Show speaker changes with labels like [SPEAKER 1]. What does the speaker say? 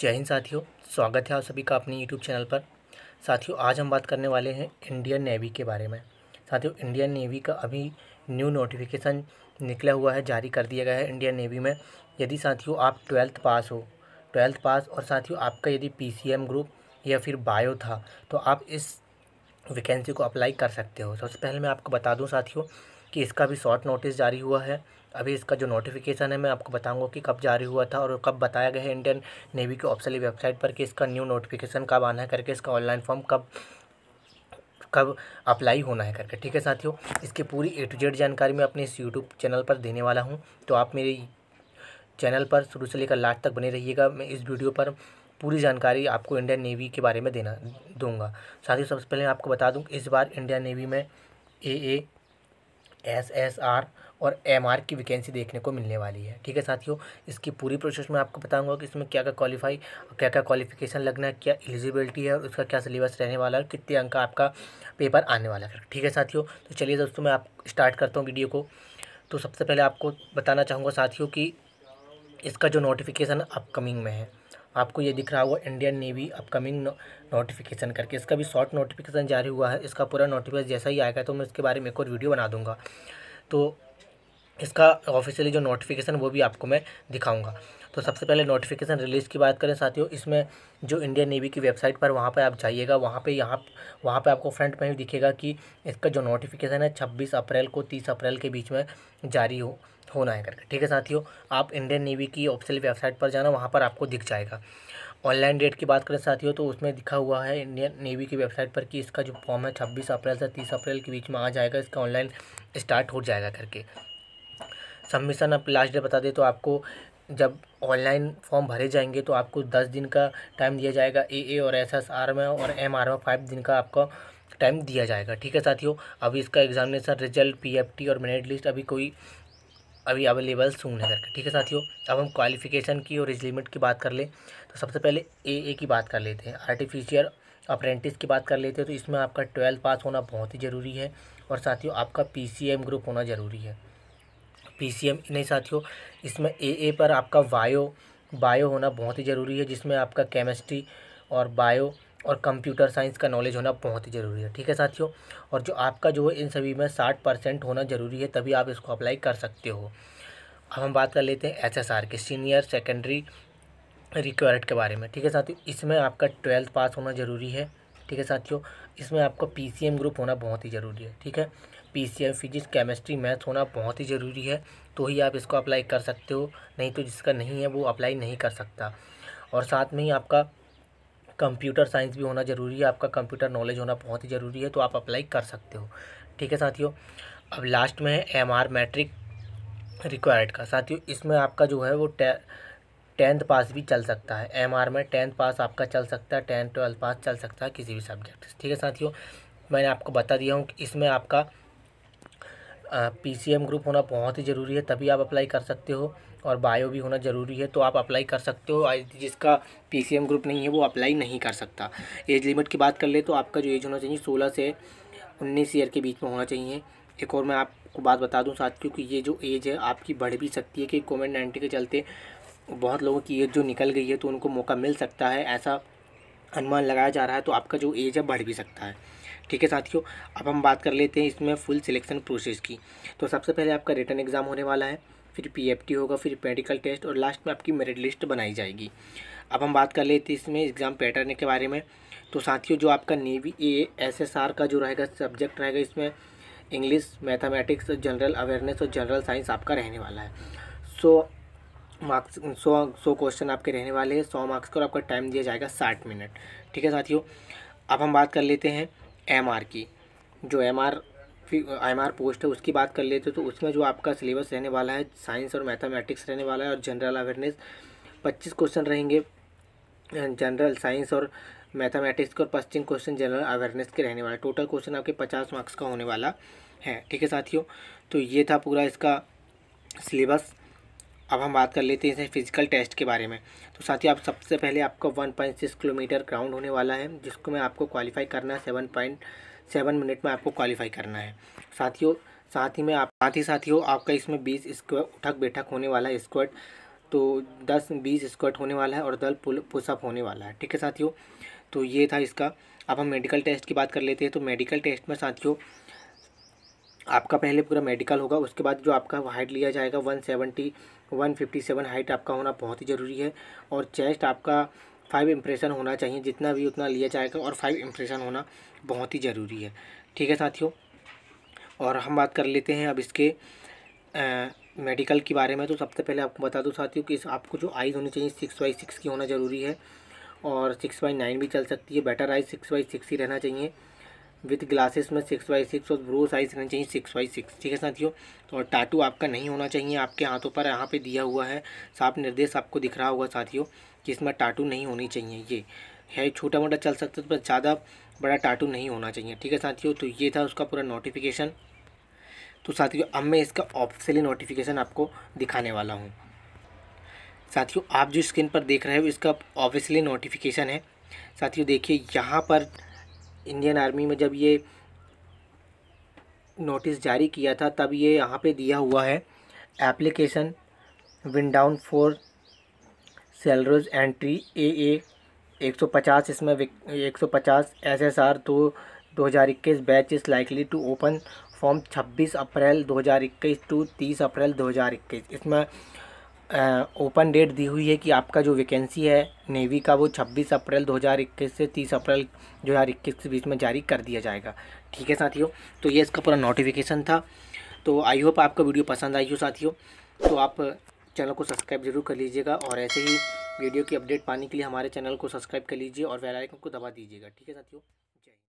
[SPEAKER 1] जय हिंद साथियों स्वागत है आप सभी का अपने यूट्यूब चैनल पर साथियों आज हम बात करने वाले हैं इंडियन नेवी के बारे में साथियों इंडियन नेवी का अभी न्यू नोटिफिकेशन निकला हुआ है जारी कर दिया गया है इंडियन नेवी में यदि साथियों आप ट्वेल्थ पास हो ट्वेल्थ पास और साथियों आपका यदि पी ग्रुप या फिर बायो था तो आप इस वैकेंसी को अप्लाई कर सकते हो सबसे पहले मैं आपको बता दूँ साथियों कि इसका भी शॉर्ट नोटिस जारी हुआ है अभी इसका जो नोटिफिकेशन है मैं आपको बताऊंगा कि कब जारी हुआ था और कब बताया गया है इंडियन नेवी की ऑफिसली वेबसाइट पर कि इसका न्यू नोटिफिकेशन कब आना है करके इसका ऑनलाइन फॉर्म कब कब अप्लाई होना है करके ठीक है साथियों इसकी पूरी ए टू जेड जानकारी मैं अपने इस यूट्यूब चैनल पर देने वाला हूँ तो आप मेरे चैनल पर शुरू से लेकर लास्ट तक बने रहिएगा मैं इस वीडियो पर पूरी जानकारी आपको इंडियन नेवी के बारे में देना दूंगा साथ ही सबसे पहले आपको बता दूँ इस बार इंडियन नेवी में A A S S R और एम आर की वैकेंसी देखने को मिलने वाली है ठीक है साथियों इसकी पूरी प्रोसेस में आपको बताऊंगा कि इसमें क्या क्या क्वालिफाई क्या क्या क्वालिफिकेशन लगना है क्या एलिजिबिलिटी है और उसका क्या सिलेबस रहने वाला है और कितने अंक का आपका पेपर आने वाला है ठीक है साथियों तो चलिए दोस्तों मैं आप स्टार्ट करता हूँ वीडियो को तो सबसे पहले आपको बताना चाहूँगा साथियों कि इसका जो नोटिफिकेशन अपकमिंग में है आपको ये दिख रहा होगा इंडियन नेवी अपकमिंग नोटिफिकेशन करके इसका भी शॉर्ट नोटिफिकेशन जारी हुआ है इसका पूरा नोटिफिकेशन जैसा ही आएगा तो मैं इसके बारे में एक और वीडियो बना दूँगा तो इसका ऑफिशियली जो नोटिफिकेशन वो भी आपको मैं दिखाऊंगा तो सबसे पहले नोटिफिकेशन रिलीज़ की बात करें साथियों इसमें जो इंडियन नेवी की वेबसाइट पर वहाँ पर आप जाइएगा वहाँ पर यहाँ वहाँ पर आपको फ्रंट में ही दिखेगा कि इसका जो नोटिफिकेशन है छब्बीस अप्रैल को तीस अप्रैल के बीच में जारी हो होना है करके ठीक है साथियों आप इंडियन नेवी की ऑफिशियल वेबसाइट पर जाना वहाँ पर आपको दिख जाएगा ऑनलाइन डेट की बात करें साथियों तो उसमें दिखा हुआ है इंडियन नेवी की वेबसाइट पर कि इसका जो फॉर्म है छब्बीस अप्रैल से तीस अप्रैल के बीच में आ जाएगा इसका ऑनलाइन स्टार्ट हो जाएगा करके सबमिशन आप लास्ट डे बता दें तो आपको जब ऑनलाइन फॉर्म भरे जाएंगे तो आपको दस दिन का टाइम दिया जाएगा ए ए और एस एस आर में और एम आर में फाइव दिन का आपका टाइम दिया जाएगा ठीक है साथियों अभी इसका examination result P F T और मेरिट लिस्ट अभी कोई अभी अवेलेबल सुन है करके ठीक है साथियों अब हम क्वालिफिकेशन की और एज लिमिट की बात कर लें तो सबसे पहले ए ए की बात कर लेते हैं आर्टिफिशियल अप्रेंटिस की बात कर लेते हैं तो इसमें आपका ट्वेल्थ पास होना बहुत ही ज़रूरी है और साथियों आपका पी सी एम ग्रुप होना ज़रूरी है पीसीएम नहीं साथियों इसमें ए ए पर आपका बायो बायो होना बहुत ही ज़रूरी है जिसमें आपका केमिस्ट्री और बायो और कंप्यूटर साइंस का नॉलेज होना बहुत ही ज़रूरी है ठीक है साथियों और जो आपका जो है इन सभी में साठ परसेंट होना ज़रूरी है तभी आप इसको अप्लाई कर सकते हो अब हम बात कर लेते हैं एसएसआर के सीनियर सेकेंडरी रिक्वायर्ड के बारे में ठीक है साथियों इसमें आपका ट्वेल्थ पास होना ज़रूरी है ठीक है साथियों इसमें आपका एम ग्रुप होना बहुत ही ज़रूरी है ठीक है पी फिजिक्स केमिस्ट्री मैथ होना बहुत ही ज़रूरी है तो ही आप इसको अप्लाई कर सकते हो नहीं तो जिसका नहीं है वो अप्लाई नहीं कर सकता और साथ में ही आपका कंप्यूटर साइंस भी होना ज़रूरी है आपका कंप्यूटर नॉलेज होना बहुत ही ज़रूरी है तो आप अप्लाई कर सकते हो ठीक है साथियों अब लास्ट में है एम आर मैट्रिक रिक्वायर्ड का साथियों इसमें आपका जो है वो टेंथ पास भी चल सकता है एम आर में टेंथ पास आपका चल सकता है टेंथ ट्वेल्थ पास चल सकता है किसी भी सब्जेक्ट ठीक है साथियों मैंने आपको बता दिया हूँ कि इसमें आपका पीसीएम ग्रुप होना बहुत ही ज़रूरी है तभी आप अप्लाई कर सकते हो और बायो भी होना ज़रूरी है तो आप अप्लाई कर सकते हो जिसका पीसीएम ग्रुप नहीं है वो अप्लाई नहीं कर सकता एज लिमिट की बात कर ले तो आपका जो एज होना चाहिए सोलह से उन्नीस ईयर के बीच में होना चाहिए एक और मैं आपको बात बता दूँ साथ क्योंकि ये जो एज है आपकी बढ़ भी सकती है कि कोविड नाइन्टीन के चलते बहुत लोगों की एज जो निकल गई है तो उनको मौका मिल सकता है ऐसा अनुमान लगाया जा रहा है तो आपका जो एज है बढ़ भी सकता है ठीक है साथियों अब हम बात कर लेते हैं इसमें फुल सिलेक्शन प्रोसेस की तो सबसे पहले आपका रिटर्न एग्ज़ाम होने वाला है फिर पीएफटी होगा फिर मेडिकल टेस्ट और लास्ट में आपकी मेरिट लिस्ट बनाई जाएगी अब हम बात कर लेते हैं इसमें एग्ज़ाम पैटर्न के बारे में तो साथियों जो आपका नेवी ए एस का जो रहेगा सब्जेक्ट रहेगा इसमें इंग्लिश मैथमेटिक्स जनरल अवेयरनेस और जनरल साइंस आपका रहने वाला है सो मार्क्स सौ सौ क्वेश्चन आपके रहने वाले हैं सौ मार्क्स का आपका टाइम दिया जाएगा साठ मिनट ठीक है साथियों अब हम बात कर लेते हैं एम आर की जो M R M R post है उसकी बात कर लेते तो उसमें जो आपका सिलेबस रहने वाला है साइंस और मैथमेटिक्स रहने वाला है और जनरल अवेयरनेस पच्चीस क्वेश्चन रहेंगे जनरल साइंस और मैथमेटिक्स के और पश्चिम क्वेश्चन जनरल अवेयरनेस के रहने वाले टोटल क्वेश्चन आपके पचास मार्क्स का होने वाला है ठीक है साथियों तो ये था पूरा इसका सिलेबस अब हम बात कर लेते हैं फिजिकल टेस्ट के बारे में तो साथ ही आप सबसे पहले आपका one point six kilometre ground होने वाला है जिसको मैं आपको क्वालिफाई करना है सेवन पॉइंट सेवन मिनट में आपको क्वालिफाई करना है साथियों साथ ही में आप साथ ही साथियों आपका इसमें बीस स्क्वा उठक बैठक होने वाला है स्क्वाड तो दस बीस स्क्वाड होने वाला है और दल पुषअप होने वाला है ठीक है साथियों तो ये था इसका अब हम मेडिकल टेस्ट की बात कर लेते हैं तो मेडिकल टेस्ट में साथियों आपका पहले पूरा मेडिकल होगा उसके बाद जो आपका हाइट लिया जाएगा one seventy one fifty seven height आपका होना बहुत ही ज़रूरी है और चेस्ट आपका फाइव इम्प्रेशन होना चाहिए जितना भी उतना लिया जाएगा और फाइव इम्प्रेशन होना बहुत ही ज़रूरी है ठीक है साथियों और हम बात कर लेते हैं अब इसके आ, मेडिकल के बारे में तो सबसे पहले आपको बता दूँ साथियों कि आपको जो आइज़ होनी चाहिए सिक्स बाई सिक्स की होना ज़रूरी है और सिक्स बाई नाइन भी चल सकती है better eyes six by six ही रहना चाहिए विथ ग्लासेस में सिक्स बाई सिक्स और ब्रो साइज रहना चाहिए सिक्स बाई सिक्स ठीक है साथियों और टाटू आपका नहीं होना चाहिए आपके हाथों पर यहाँ पे दिया हुआ है साफ निर्देश आपको दिख रहा होगा साथियों कि इसमें टाटू नहीं होनी चाहिए ये है छोटा मोटा चल सकता है पर ज़्यादा बड़ा टाटू नहीं होना चाहिए ठीक है साथियों तो ये था उसका पूरा नोटिफिकेशन तो साथियों अब मैं इसका ऑफिशियली नोटिफिकेशन आपको दिखाने वाला हूँ साथियों आप जो स्क्रीन पर देख रहे हो इसका ऑफिशियली नोटिफिकेशन है साथियों देखिए यहाँ पर इंडियन आर्मी में जब ये नोटिस जारी किया था तब ये यहाँ पे दिया हुआ है application window for sailors entry A A एक सौ पचास इसमें एक सौ पचास एस एस आर दो दो हज़ार इक्कीस batch is likely to open form छब्बीस अप्रैल दो हज़ार इक्कीस टू तीस अप्रैल दो हज़ार इक्कीस इसमें ओपन डेट दी हुई है कि आपका जो वैकेंसी है नेवी का वो 26 अप्रैल 2021 से 30 अप्रैल 2021 के बीच में जारी कर दिया जाएगा ठीक है साथियों तो ये इसका पूरा नोटिफिकेशन था तो आई होप आपका वीडियो पसंद आई हो साथियों तो आप चैनल को सब्सक्राइब जरूर कर लीजिएगा और ऐसे ही वीडियो की अपडेट पाने के लिए हमारे चैनल को सब्सक्राइब कर लीजिए और वेल को दबा दीजिएगा ठीक है साथियों